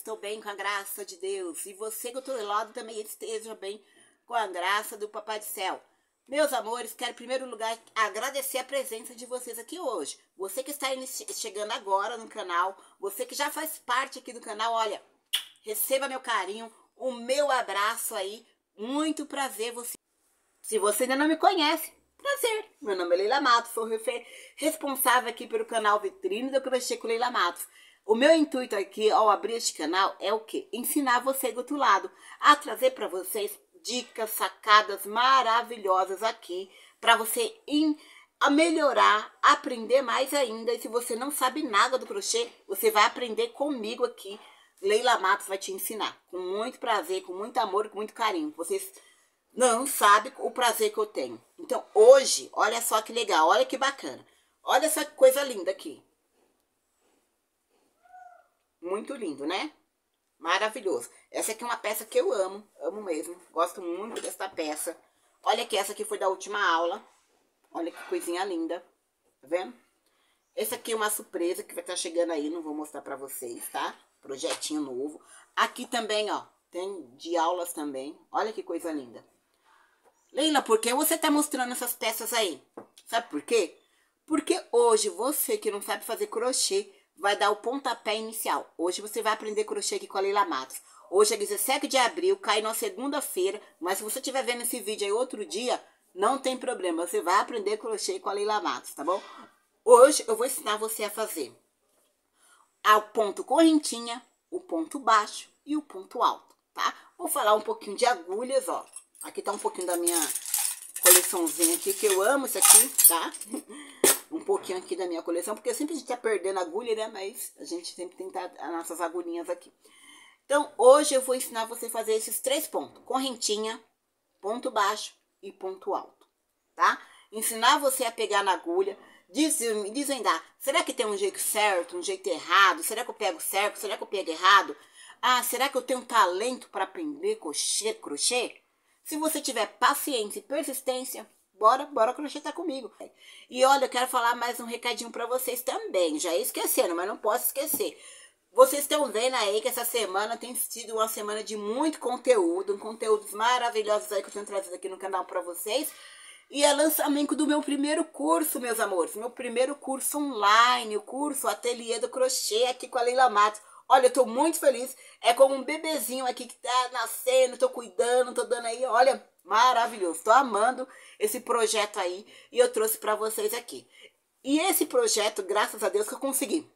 estou bem com a graça de Deus. E você que eu estou lado também esteja bem com a graça do Papai do Céu. Meus amores, quero em primeiro lugar agradecer a presença de vocês aqui hoje. Você que está chegando agora no canal, você que já faz parte aqui do canal, olha, receba meu carinho, o meu abraço aí. Muito prazer você. Se você ainda não me conhece, prazer. Meu nome é Leila Matos, sou responsável aqui pelo canal Vitrine do Crochê com Leila Matos. O meu intuito aqui ao abrir este canal é o que? Ensinar você do outro lado, a trazer para vocês dicas, sacadas maravilhosas aqui para você in, a melhorar, aprender mais ainda. E se você não sabe nada do crochê, você vai aprender comigo aqui. Leila Matos vai te ensinar com muito prazer, com muito amor, com muito carinho. Vocês não sabem o prazer que eu tenho. Então hoje, olha só que legal, olha que bacana. Olha essa coisa linda aqui. Muito lindo, né? Maravilhoso. Essa aqui é uma peça que eu amo, amo mesmo. Gosto muito dessa peça. Olha que essa aqui foi da última aula. Olha que coisinha linda. Tá vendo? Essa aqui é uma surpresa que vai estar tá chegando aí, não vou mostrar pra vocês, tá? Projetinho novo. Aqui também, ó, tem de aulas também. Olha que coisa linda. Leila, por que você tá mostrando essas peças aí? Sabe por quê? Porque hoje você que não sabe fazer crochê, vai dar o pontapé inicial. Hoje você vai aprender crochê aqui com a Leila Matos. Hoje é 17 de abril, cai na segunda-feira, mas se você estiver vendo esse vídeo aí outro dia, não tem problema, você vai aprender crochê com a Leila Matos, tá bom? Hoje eu vou ensinar você a fazer o ponto correntinha, o ponto baixo e o ponto alto, tá? Vou falar um pouquinho de agulhas, ó. Aqui tá um pouquinho da minha coleçãozinha aqui, que eu amo isso aqui, tá? um pouquinho aqui da minha coleção, porque sempre a gente tá perdendo agulha, né? Mas a gente sempre tem tá, as nossas agulhinhas aqui. Então, hoje eu vou ensinar você a fazer esses três pontos. Correntinha, ponto baixo e ponto alto, tá? Ensinar você a pegar na agulha, desvendar. Será que tem um jeito certo, um jeito errado? Será que eu pego certo? Será que eu pego errado? Ah, será que eu tenho talento para aprender crochê, crochê? Se você tiver paciência e persistência, bora, bora crochetar comigo. E olha, eu quero falar mais um recadinho para vocês também. Já ia esquecendo, mas não posso esquecer. Vocês estão vendo aí que essa semana tem sido uma semana de muito conteúdo, um conteúdos maravilhosos aí que eu tenho trazido aqui no canal para vocês. E é lançamento do meu primeiro curso, meus amores. Meu primeiro curso online, o curso Ateliê do Crochê aqui com a Leila Matos. Olha, eu tô muito feliz. É como um bebezinho aqui que tá nascendo, tô cuidando, tô dando aí, olha, maravilhoso. Tô amando esse projeto aí e eu trouxe para vocês aqui. E esse projeto, graças a Deus que eu consegui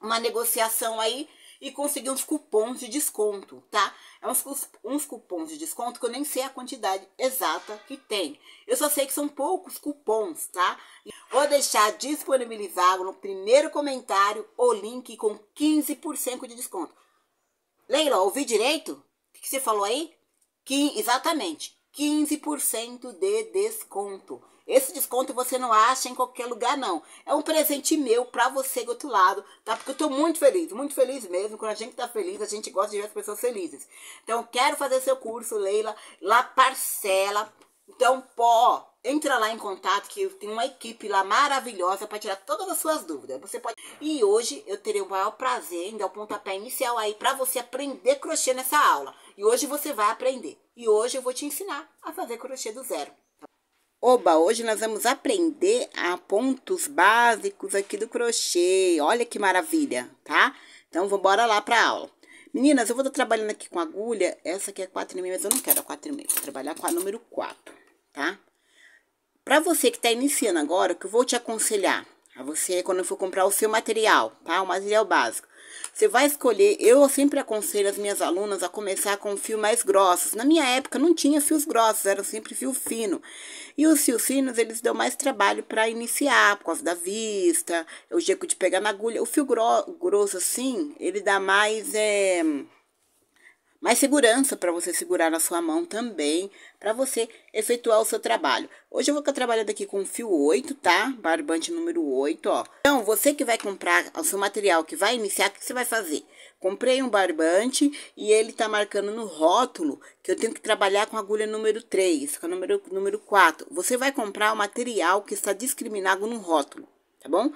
uma negociação aí e consegui uns cupons de desconto, tá? É uns, uns cupons de desconto que eu nem sei a quantidade exata que tem. Eu só sei que são poucos cupons, tá? E Vou deixar disponibilizado no primeiro comentário o link com 15% de desconto. Leila, ouvi direito? O que você falou aí? exatamente, 15% de desconto. Esse desconto você não acha em qualquer lugar, não. É um presente meu para você do outro lado, tá? Porque eu tô muito feliz, muito feliz mesmo. Quando a gente tá feliz, a gente gosta de ver as pessoas felizes. Então, quero fazer seu curso, Leila. Lá parcela então, pó, entra lá em contato que tem uma equipe lá maravilhosa para tirar todas as suas dúvidas. Você pode. E hoje eu terei o maior prazer em dar o pontapé inicial aí para você aprender crochê nessa aula. E hoje você vai aprender. E hoje eu vou te ensinar a fazer crochê do zero. Oba, hoje nós vamos aprender a pontos básicos aqui do crochê. Olha que maravilha, tá? Então, vamos bora lá para a aula. Meninas, eu vou estar trabalhando aqui com agulha. Essa aqui é 4,5, mas eu não quero a 4,5. Vou trabalhar com a número 4 tá? Para você que está iniciando agora, o que eu vou te aconselhar a você é quando for comprar o seu material, tá? O material básico. Você vai escolher, eu sempre aconselho as minhas alunas a começar com fio mais grossos. Na minha época não tinha fios grossos, era sempre fio fino. E os fios finos, eles dão mais trabalho para iniciar, por causa da vista, o jeito de pegar na agulha. O fio grosso assim, ele dá mais é, mais segurança para você segurar na sua mão também, para você efetuar o seu trabalho. Hoje eu vou estar trabalhando aqui com fio 8, tá? Barbante número 8, ó. Então, você que vai comprar o seu material, que vai iniciar, o que você vai fazer? Comprei um barbante e ele tá marcando no rótulo que eu tenho que trabalhar com agulha número 3, com a número, número 4. Você vai comprar o material que está discriminado no rótulo, tá bom?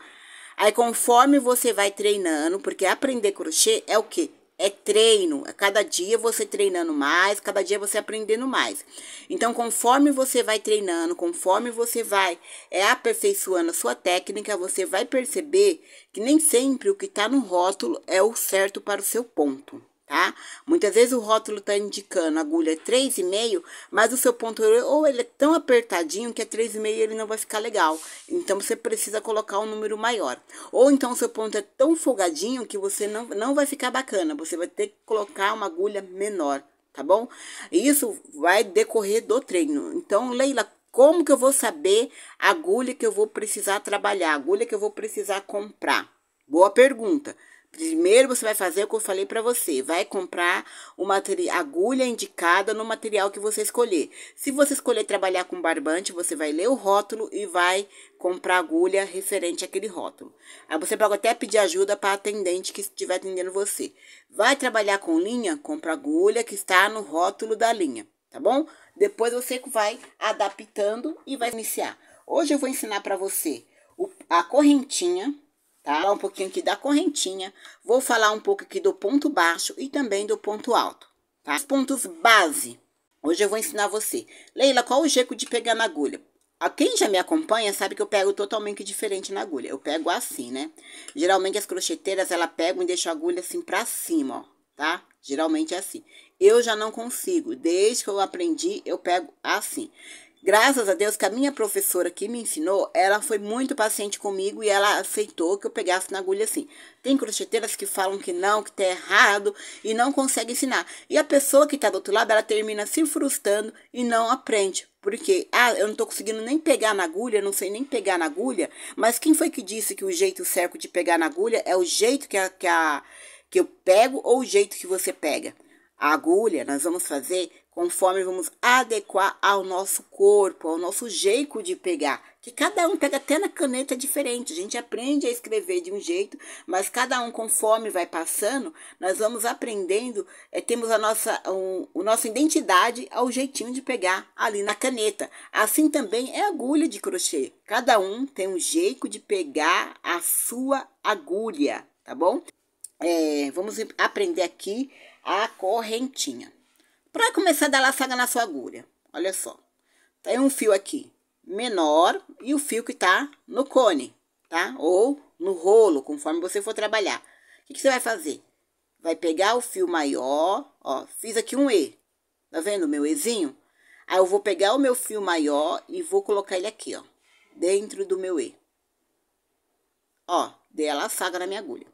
Aí, conforme você vai treinando, porque aprender crochê é o quê? É treino, é cada dia você treinando mais, cada dia você aprendendo mais. Então, conforme você vai treinando, conforme você vai é, aperfeiçoando a sua técnica, você vai perceber que nem sempre o que está no rótulo é o certo para o seu ponto tá? Muitas vezes o rótulo tá indicando agulha 3,5, mas o seu ponto ou ele é tão apertadinho que é 3,5 ele não vai ficar legal. Então você precisa colocar um número maior. Ou então o seu ponto é tão folgadinho que você não, não vai ficar bacana, você vai ter que colocar uma agulha menor, tá bom? Isso vai decorrer do treino. Então, Leila, como que eu vou saber a agulha que eu vou precisar trabalhar, a agulha que eu vou precisar comprar? Boa pergunta. Primeiro você vai fazer o que eu falei para você, vai comprar uma agulha indicada no material que você escolher. Se você escolher trabalhar com barbante, você vai ler o rótulo e vai comprar agulha referente àquele rótulo. Aí você pode até pedir ajuda para atendente que estiver atendendo você. Vai trabalhar com linha, compra agulha que está no rótulo da linha, tá bom? Depois você vai adaptando e vai iniciar. Hoje eu vou ensinar para você a correntinha tá? Um pouquinho aqui da correntinha. Vou falar um pouco aqui do ponto baixo e também do ponto alto, tá? Os pontos base. Hoje eu vou ensinar você. Leila, qual o jeito de pegar na agulha? A ah, quem já me acompanha sabe que eu pego totalmente diferente na agulha. Eu pego assim, né? Geralmente as crocheteiras, ela pegam e deixam a agulha assim pra cima, ó, tá? Geralmente é assim. Eu já não consigo. Desde que eu aprendi, eu pego assim. Graças a Deus que a minha professora que me ensinou, ela foi muito paciente comigo e ela aceitou que eu pegasse na agulha assim. Tem crocheteiras que falam que não, que tá errado e não consegue ensinar. E a pessoa que tá do outro lado, ela termina se frustrando e não aprende. Porque, ah, eu não tô conseguindo nem pegar na agulha, não sei nem pegar na agulha. Mas quem foi que disse que o jeito certo de pegar na agulha é o jeito que, a, que, a, que eu pego ou o jeito que você pega? A agulha nós vamos fazer conforme vamos adequar ao nosso corpo, ao nosso jeito de pegar. Que cada um pega até na caneta é diferente. A gente aprende a escrever de um jeito, mas cada um conforme vai passando, nós vamos aprendendo, é, temos a nossa, um, a nossa identidade ao jeitinho de pegar ali na caneta. Assim também é agulha de crochê. Cada um tem um jeito de pegar a sua agulha, tá bom? É, vamos aprender aqui a correntinha. Para começar a dar laçada na sua agulha, olha só. Tem tá um fio aqui menor e o fio que tá no cone, tá? Ou no rolo, conforme você for trabalhar. O que, que você vai fazer? Vai pegar o fio maior, ó, fiz aqui um E. Tá vendo o meu Ezinho? Aí eu vou pegar o meu fio maior e vou colocar ele aqui, ó. Dentro do meu E. Ó, dei a laçada na minha agulha.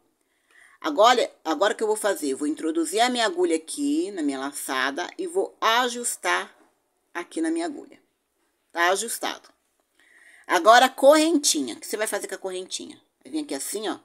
Agora, agora o que eu vou fazer? Eu vou introduzir a minha agulha aqui na minha laçada e vou ajustar aqui na minha agulha. Tá ajustado. Agora, a correntinha. O que você vai fazer com a correntinha? Vai vir aqui assim, ó.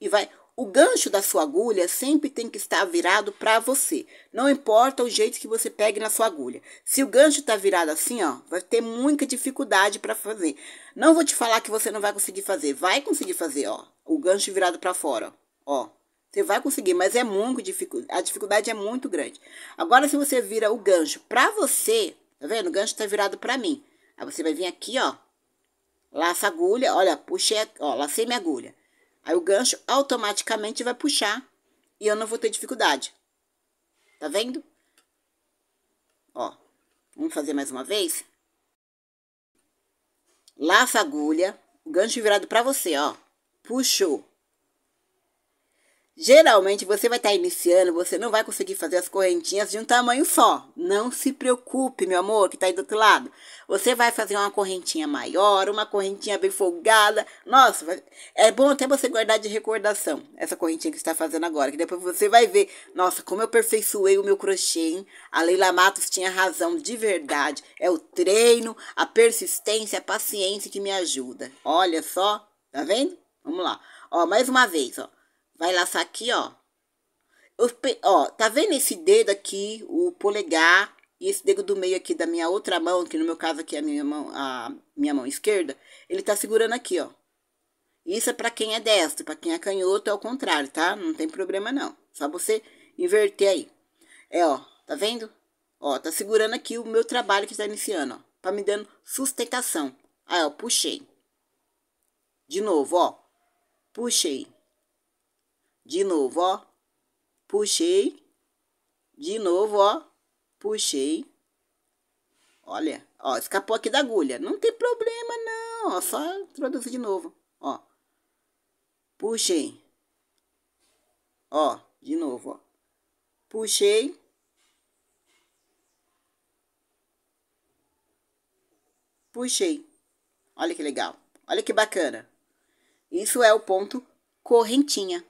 E vai... O gancho da sua agulha sempre tem que estar virado para você. Não importa o jeito que você pegue na sua agulha. Se o gancho está virado assim, ó, vai ter muita dificuldade para fazer. Não vou te falar que você não vai conseguir fazer. Vai conseguir fazer, ó. O gancho virado para fora, ó. Ó, você vai conseguir, mas é muito difícil. A dificuldade é muito grande. Agora, se você vira o gancho para você, tá vendo? O gancho tá virado para mim. Aí você vai vir aqui, ó. Laça a agulha, olha, puxei, ó, lacei minha agulha. Aí o gancho automaticamente vai puxar e eu não vou ter dificuldade. Tá vendo? Ó, vamos fazer mais uma vez? Laça a agulha, o gancho virado para você, ó. Puxou. Geralmente você vai estar tá iniciando, você não vai conseguir fazer as correntinhas de um tamanho só. Não se preocupe, meu amor, que está aí do outro lado. Você vai fazer uma correntinha maior, uma correntinha bem folgada. Nossa, é bom até você guardar de recordação essa correntinha que está fazendo agora, que depois você vai ver, nossa, como eu aperfeiçoei o meu crochê, hein? A Leila Matos tinha razão de verdade. É o treino, a persistência, a paciência que me ajuda. Olha só, tá vendo? Vamos lá. Ó, mais uma vez, ó. Vai laçar aqui, ó. ó, tá vendo esse dedo aqui, o polegar, e esse dedo do meio aqui da minha outra mão, que no meu caso aqui é a minha mão, a minha mão esquerda, ele tá segurando aqui, ó. Isso é para quem é destro, para quem é canhoto é o contrário, tá? Não tem problema não. Só você inverter aí. É, ó, tá vendo? Ó, tá segurando aqui o meu trabalho que tá iniciando, ó. pra tá me dando sustentação. Aí, ó, puxei. De novo, ó. Puxei. De novo, ó. Puxei. De novo, ó. Puxei. Olha, ó, escapou aqui da agulha. Não tem problema, não. Ó, só introduzir de novo, ó. Puxei. Ó, de novo, ó. Puxei. Puxei. Olha que legal. Olha que bacana. Isso é o ponto correntinha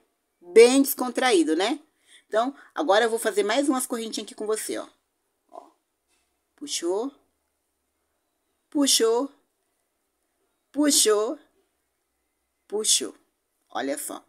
bem descontraído, né? Então, agora eu vou fazer mais umas correntinhas aqui com você, ó. ó. Puxou. Puxou. Puxou. Puxou. Olha só.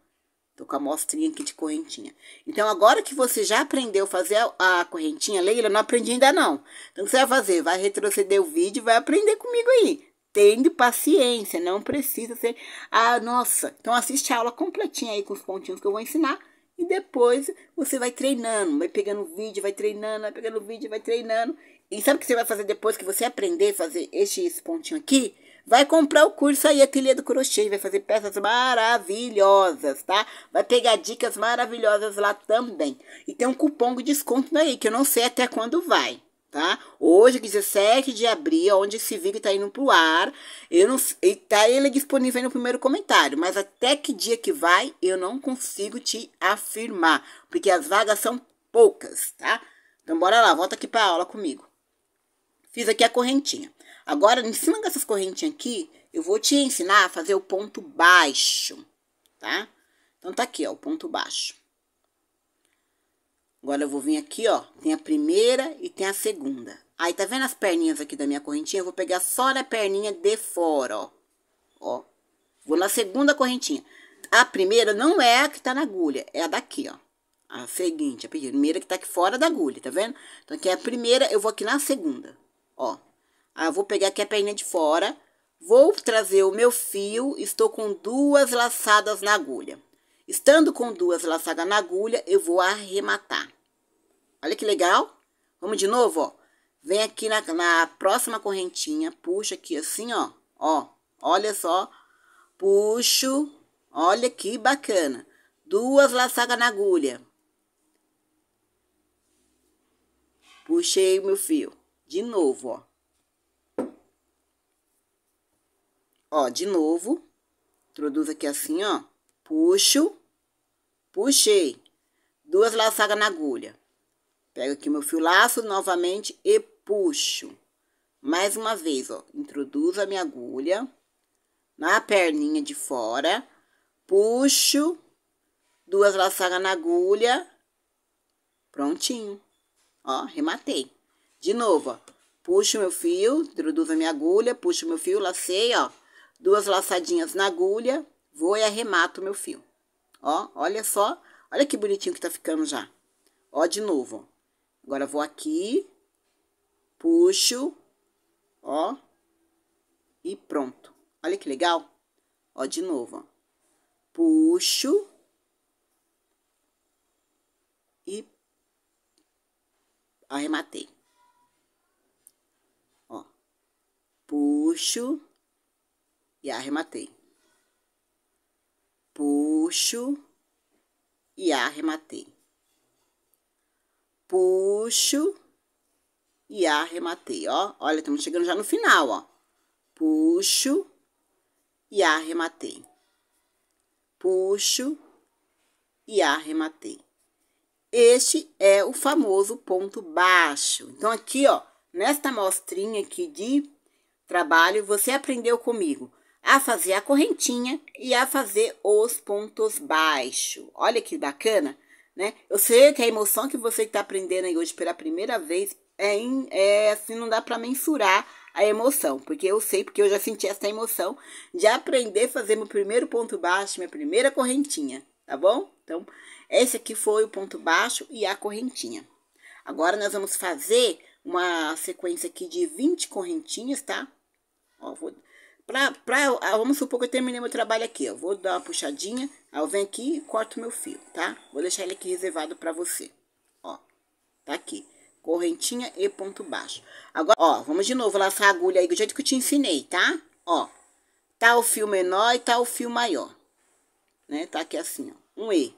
Tô com a mostrinha aqui de correntinha. Então, agora que você já aprendeu a fazer a, a correntinha, Leila, não aprendi ainda não. Então, o que você vai fazer? Vai retroceder o vídeo e vai aprender comigo aí tendo paciência, não precisa ser, ah, nossa, então assiste a aula completinha aí com os pontinhos que eu vou ensinar e depois você vai treinando, vai pegando vídeo, vai treinando, vai pegando vídeo, vai treinando. E sabe o que você vai fazer depois que você aprender a fazer este, esse pontinho aqui? Vai comprar o curso aí, Ateliê do Crochê, vai fazer peças maravilhosas, tá? Vai pegar dicas maravilhosas lá também. E tem um cupom de desconto aí, que eu não sei até quando vai tá? Hoje, 17 de abril, é onde esse vídeo está indo pro ar, eu não, tá ele disponível no primeiro comentário, mas até que dia que vai, eu não consigo te afirmar, porque as vagas são poucas, tá? Então, bora lá, volta aqui para aula comigo. Fiz aqui a correntinha. Agora, em cima dessas correntinhas aqui, eu vou te ensinar a fazer o ponto baixo, tá? Então, tá aqui, ó, o ponto baixo. Agora eu vou vir aqui, ó. Tem a primeira e tem a segunda. Aí, tá vendo as perninhas aqui da minha correntinha? Eu vou pegar só na perninha de fora, ó. Ó. Vou na segunda correntinha. A primeira não é a que tá na agulha, é a daqui, ó. A seguinte, a primeira que tá aqui fora da agulha, tá vendo? Então, aqui é a primeira, eu vou aqui na segunda, ó. Aí, eu vou pegar aqui a perninha de fora, vou trazer o meu fio, estou com duas laçadas na agulha. Estando com duas laçadas na agulha, eu vou arrematar. Olha que legal. Vamos de novo, ó. Vem aqui na, na próxima correntinha, puxa aqui assim, ó. Ó, olha só. Puxo. Olha que bacana. Duas laçadas na agulha. Puxei o meu fio. De novo, ó. Ó, de novo. Introduzo aqui assim, ó. Puxo. Puxei. Duas laçadas na agulha. Pego aqui meu fio laço novamente e puxo. Mais uma vez, ó. Introduzo a minha agulha na perninha de fora. Puxo. Duas laçadas na agulha. Prontinho. Ó, rematei. De novo, ó. Puxo meu fio, introduzo a minha agulha, puxo meu fio, lacei, ó. Duas laçadinhas na agulha, vou e arremato meu fio. Ó, olha só. Olha que bonitinho que tá ficando já. Ó, de novo. Agora vou aqui, puxo, ó, e pronto. Olha que legal. Ó, de novo, Puxo. E arrematei. Ó. Puxo e arrematei puxo e arrematei. Puxo e arrematei, ó. Olha, estamos chegando já no final, ó. Puxo e arrematei. Puxo e arrematei. Este é o famoso ponto baixo. Então, aqui, ó, nesta mostrinha aqui de trabalho, você aprendeu comigo a fazer a correntinha e a fazer os pontos baixos. Olha que bacana, né? Eu sei que a emoção que você está aprendendo aí hoje pela primeira vez é, é assim, não dá para mensurar a emoção, porque eu sei, porque eu já senti essa emoção de aprender a fazer meu primeiro ponto baixo, minha primeira correntinha, tá bom? Então, esse aqui foi o ponto baixo e a correntinha. Agora, nós vamos fazer uma sequência aqui de 20 correntinhas, tá? Ó, vou Pra, pra, ah, vamos supor que eu terminei meu trabalho aqui, eu vou dar uma puxadinha, aí eu venho aqui e corto meu fio, tá? Vou deixar ele aqui reservado pra você, ó, tá aqui, correntinha e ponto baixo. Agora, ó, vamos de novo laçar a agulha aí do jeito que eu te ensinei, tá? Ó, tá o fio menor e tá o fio maior, né? Tá aqui assim, ó, um E,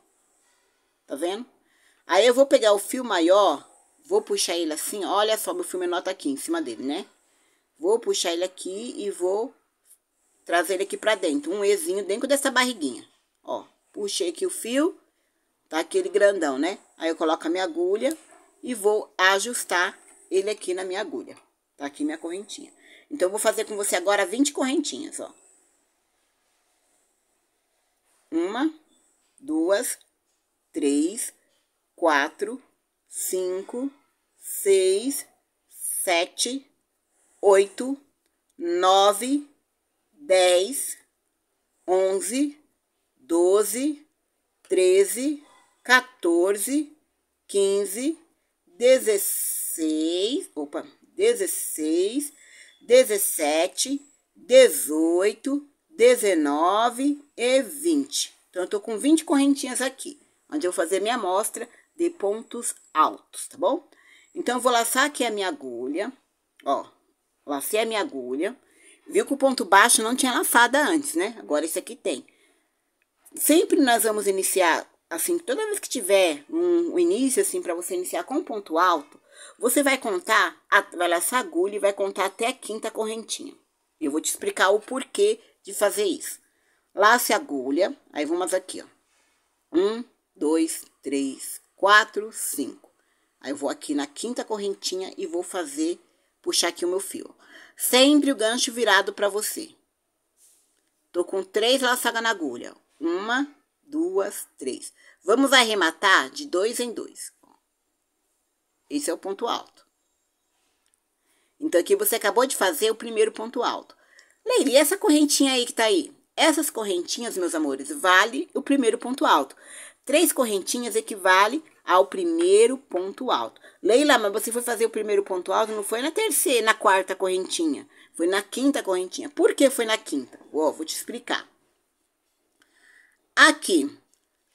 tá vendo? Aí eu vou pegar o fio maior, vou puxar ele assim, olha só, meu fio menor tá aqui em cima dele, né? Vou puxar ele aqui e vou trazer ele aqui pra dentro, um Ezinho dentro dessa barriguinha. Ó, puxei aqui o fio, tá aquele grandão, né? Aí eu coloco a minha agulha e vou ajustar ele aqui na minha agulha. Tá aqui minha correntinha. Então, eu vou fazer com você agora 20 correntinhas, ó. Uma, duas, três, quatro, cinco, seis, sete, oito, nove, 10, 11, 12, 13, 14, 15, 16, opa, 16, 17, 18, 19 e 20. Então, eu tô com 20 correntinhas aqui, onde eu vou fazer minha amostra de pontos altos, tá bom? Então, eu vou laçar aqui a minha agulha, ó, lacei a minha agulha, Viu que o ponto baixo não tinha lafada antes, né? Agora esse aqui tem. Sempre nós vamos iniciar, assim, toda vez que tiver um, início, assim, para você iniciar com um ponto alto, você vai contar, vai laçar a agulha e vai contar até a quinta correntinha. Eu vou te explicar o porquê de fazer isso. Lace a agulha, aí vamos aqui, ó. Um, dois, três, quatro, cinco. Aí eu vou aqui na quinta correntinha e vou fazer, puxar aqui o meu fio sempre o gancho virado para você. Tô com três laçadas na agulha. Uma, duas, três. Vamos arrematar de dois em dois. Esse é o ponto alto. Então, aqui você acabou de fazer o primeiro ponto alto. Leili, essa correntinha aí que tá aí? Essas correntinhas, meus amores, vale o primeiro ponto alto. Três correntinhas equivale ao primeiro ponto alto. Leila, mas você foi fazer o primeiro ponto alto, não foi na terceira, na quarta correntinha. Foi na quinta correntinha. Por que foi na quinta? Uou, vou te explicar. Aqui,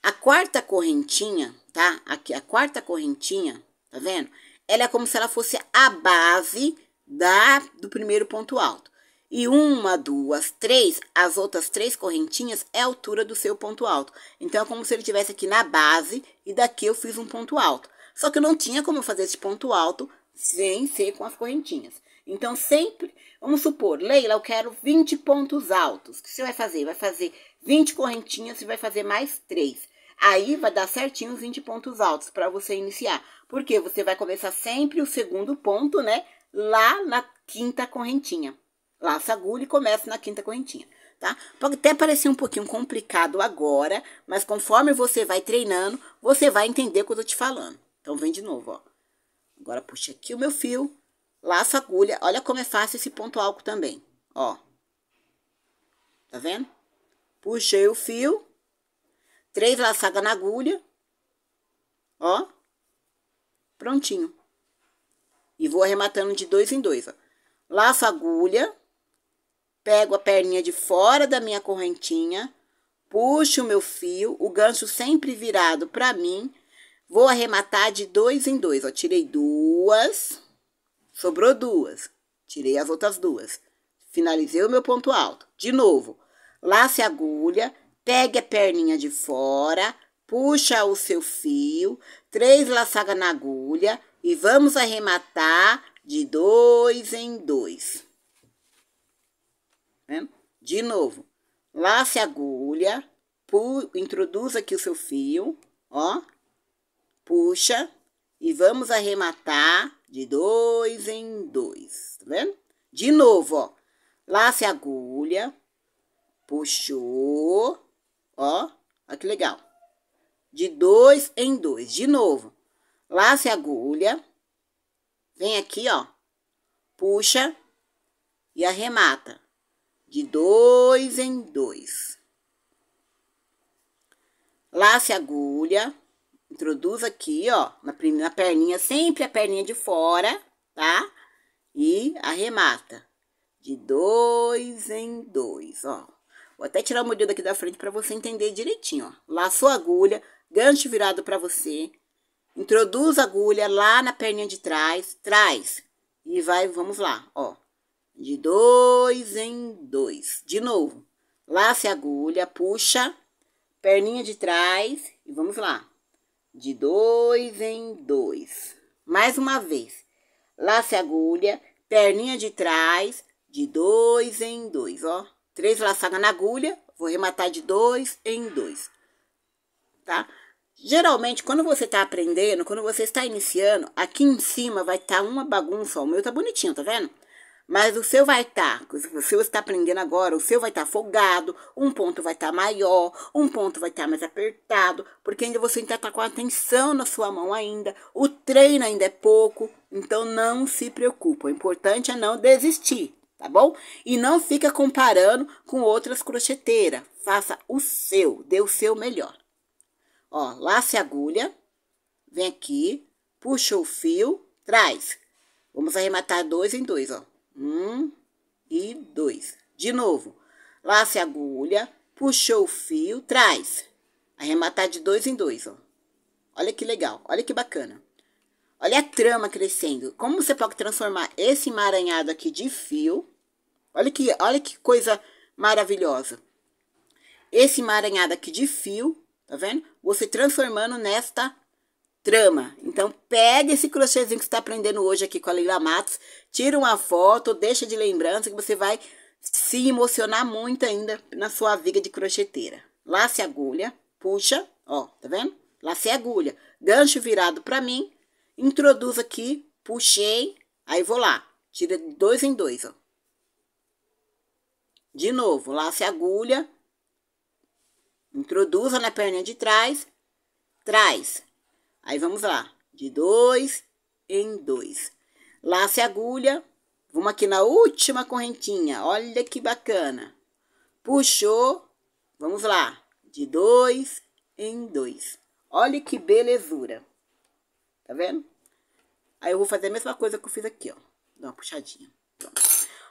a quarta correntinha, tá? Aqui, a quarta correntinha, tá vendo? Ela é como se ela fosse a base da, do primeiro ponto alto. E uma, duas, três, as outras três correntinhas é a altura do seu ponto alto. Então, é como se ele tivesse aqui na base e daqui eu fiz um ponto alto. Só que eu não tinha como fazer esse ponto alto sem ser com as correntinhas. Então, sempre, vamos supor, Leila, eu quero 20 pontos altos. O que você vai fazer? Vai fazer 20 correntinhas e vai fazer mais três. Aí vai dar certinho os 20 pontos altos para você iniciar. Porque você vai começar sempre o segundo ponto, né? Lá na quinta correntinha. Laça a agulha e começa na quinta correntinha, tá? Pode até parecer um pouquinho complicado agora, mas conforme você vai treinando, você vai entender o que eu tô te falando. Então, vem de novo, ó. Agora, puxa aqui o meu fio, laça a agulha. Olha como é fácil esse ponto alto também, ó. Tá vendo? Puxei o fio, três laçadas na agulha, ó. Prontinho. E vou arrematando de dois em dois, ó. Laço a agulha, Pego a perninha de fora da minha correntinha, puxo o meu fio, o gancho sempre virado para mim. Vou arrematar de dois em dois. Ó, tirei duas, sobrou duas. Tirei as outras duas. Finalizei o meu ponto alto. De novo, lace a agulha, pegue a perninha de fora, puxa o seu fio, três laçadas na agulha e vamos arrematar de dois em dois. De novo, lace a agulha, pu, introduz aqui o seu fio, ó, puxa e vamos arrematar de dois em dois, tá vendo? De novo, ó, lace a agulha, puxou, ó, olha que legal. De dois em dois, de novo, lace a agulha, vem aqui, ó, puxa e arremata de dois em dois. Lace a agulha, introduz aqui, ó, na, na perninha, sempre a perninha de fora, tá? E arremata de dois em dois, ó. Vou até tirar o modelo aqui da frente para você entender direitinho, ó. Laçou a agulha, gancho virado para você, introduz a agulha lá na perninha de trás, traz e vai, vamos lá, ó de dois em dois. De novo, Laça a agulha, puxa, perninha de trás e vamos lá. De dois em dois. Mais uma vez, laça a agulha, perninha de trás, de dois em dois, ó. Três laçadas na agulha, vou rematar de dois em dois, tá? Geralmente, quando você está aprendendo, quando você está iniciando, aqui em cima vai estar tá uma bagunça, ó. O meu tá bonitinho, tá vendo? Mas o seu vai estar, tá, se você está aprendendo agora, o seu vai estar tá folgado, um ponto vai estar tá maior, um ponto vai estar tá mais apertado, porque ainda você ainda está com a atenção na sua mão ainda, o treino ainda é pouco, então não se preocupa. O importante é não desistir, tá bom? E não fica comparando com outras crocheteiras. Faça o seu, dê o seu melhor. Ó, lace a agulha, vem aqui, puxa o fio, traz. Vamos arrematar dois em dois, ó. Um e dois. De novo, lace a agulha, puxou o fio, traz. Arrematar de dois em dois, ó. Olha que legal, olha que bacana. Olha a trama crescendo. Como você pode transformar esse emaranhado aqui de fio. Olha que, olha que coisa maravilhosa. Esse emaranhado aqui de fio, tá vendo? Você transformando nesta trama. Então, pegue esse crochêzinho que você está aprendendo hoje aqui com a Leila Matos, tira uma foto, deixa de lembrança que você vai se emocionar muito ainda na sua viga de crocheteira. Lace agulha, puxa, ó, tá vendo? Lace agulha, gancho virado para mim, introduzo aqui, puxei, aí vou lá, tira dois em dois, ó. De novo, lace agulha, introduza na perna de trás, traz, Aí vamos lá, de dois em dois. Lace a agulha, vamos aqui na última correntinha, olha que bacana. Puxou, vamos lá, de dois em dois. Olha que belezura, tá vendo? Aí eu vou fazer a mesma coisa que eu fiz aqui, ó. Dá uma puxadinha. Pronto.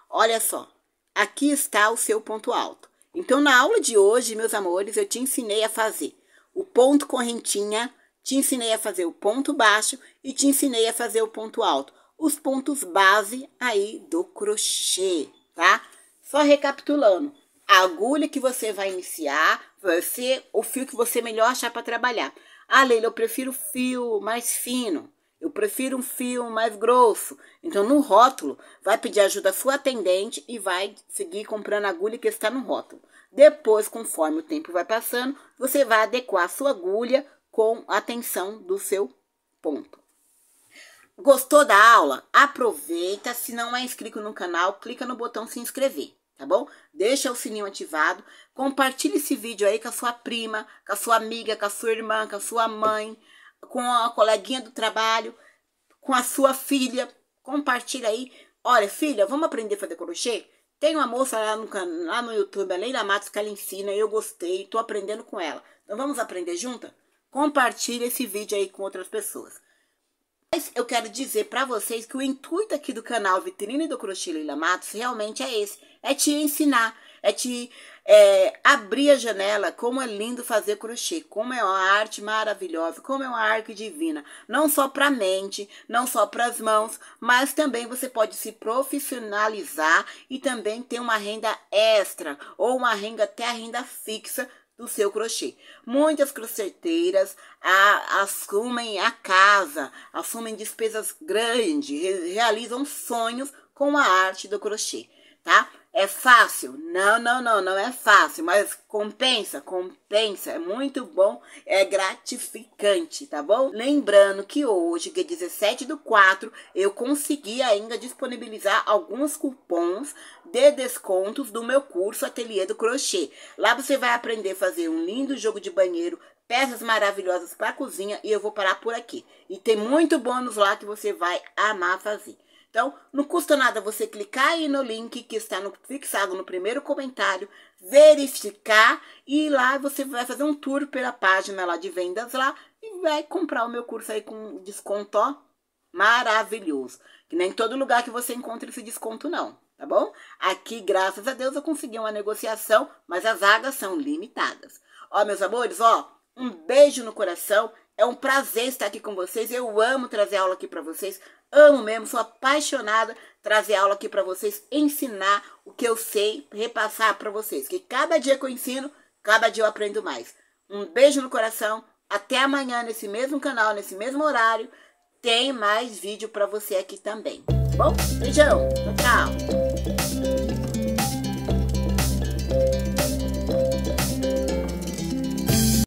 Olha só, aqui está o seu ponto alto. Então, na aula de hoje, meus amores, eu te ensinei a fazer o ponto correntinha te ensinei a fazer o ponto baixo e te ensinei a fazer o ponto alto. Os pontos base aí do crochê, tá? Só recapitulando. A agulha que você vai iniciar vai ser o fio que você melhor achar para trabalhar. Ah, Leila, eu prefiro fio mais fino. Eu prefiro um fio mais grosso. Então, no rótulo, vai pedir ajuda à sua atendente e vai seguir comprando a agulha que está no rótulo. Depois, conforme o tempo vai passando, você vai adequar a sua agulha com atenção do seu ponto. Gostou da aula? Aproveita, se não é inscrito no canal, clica no botão se inscrever, tá bom? Deixa o sininho ativado, compartilha esse vídeo aí com a sua prima, com a sua amiga, com a sua irmã, com a sua mãe, com a coleguinha do trabalho, com a sua filha, compartilha aí. Olha, filha, vamos aprender a fazer crochê? Tem uma moça lá no, lá no YouTube, a Leila Matos, que ela ensina, eu gostei, tô aprendendo com ela. Então vamos aprender juntas? Compartilhe esse vídeo aí com outras pessoas. Mas eu quero dizer para vocês que o intuito aqui do canal Vitrine do Crochê Lila Matos realmente é esse. É te ensinar, é te é, abrir a janela, como é lindo fazer crochê, como é uma arte maravilhosa, como é uma arte divina. Não só para a mente, não só para as mãos, mas também você pode se profissionalizar e também ter uma renda extra, ou uma renda até a renda fixa do seu crochê. Muitas crocheteiras a, assumem a casa, assumem despesas grandes, re, realizam sonhos com a arte do crochê, tá? É fácil? Não, não, não, não é fácil, mas compensa, compensa, é muito bom, é gratificante, tá bom? Lembrando que hoje, dia 17 do 4, eu consegui ainda disponibilizar alguns cupons de descontos do meu curso Ateliê do Crochê. Lá você vai aprender a fazer um lindo jogo de banheiro, peças maravilhosas para cozinha e eu vou parar por aqui. E tem muito bônus lá que você vai amar fazer. Então, não custa nada você clicar aí no link que está no, fixado no primeiro comentário, verificar e lá você vai fazer um tour pela página lá de vendas lá e vai comprar o meu curso aí com desconto, ó, maravilhoso. Que nem todo lugar que você encontra esse desconto não, tá bom? Aqui, graças a Deus, eu consegui uma negociação, mas as vagas são limitadas. Ó, meus amores, ó, um beijo no coração é um prazer estar aqui com vocês. Eu amo trazer aula aqui para vocês. Amo mesmo, sou apaixonada trazer aula aqui para vocês, ensinar o que eu sei, repassar para vocês. Que cada dia que eu ensino, cada dia eu aprendo mais. Um beijo no coração. Até amanhã nesse mesmo canal, nesse mesmo horário. Tem mais vídeo para você aqui também. Bom, beijão. Tchau, tchau.